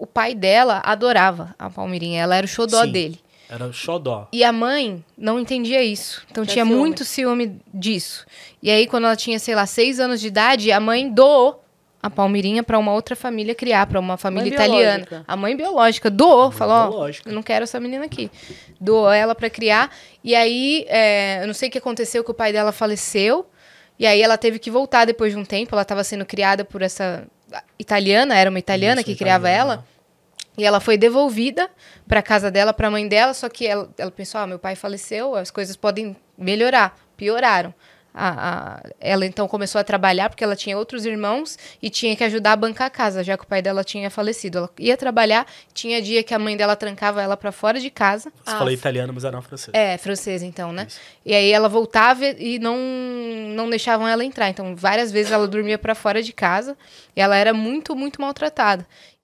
o pai dela adorava a Palmeirinha, ela era o xodó Sim, dele. Era o xodó. E a mãe não entendia isso. Então tinha, tinha muito ciúme disso. E aí, quando ela tinha, sei lá, seis anos de idade, a mãe doou a Palmeirinha para uma outra família criar, para uma família mãe italiana. Biológica. A mãe biológica doou, mãe falou: biológica. Ó, eu não quero essa menina aqui. Doou ela para criar. E aí, é, eu não sei o que aconteceu, que o pai dela faleceu. E aí ela teve que voltar depois de um tempo. Ela estava sendo criada por essa italiana, era uma italiana Isso, que criava ela. E ela foi devolvida para casa dela, para a mãe dela, só que ela, ela pensou: ah, meu pai faleceu, as coisas podem melhorar. Pioraram. A, a, ela então começou a trabalhar porque ela tinha outros irmãos e tinha que ajudar a bancar a casa, já que o pai dela tinha falecido. Ela ia trabalhar, tinha dia que a mãe dela trancava ela para fora de casa. Você ah, falou italiano, mas era francês. É, francês então, né? Isso. E aí ela voltava e não não deixavam ela entrar. Então, várias vezes ela dormia para fora de casa e ela era muito, muito maltratada.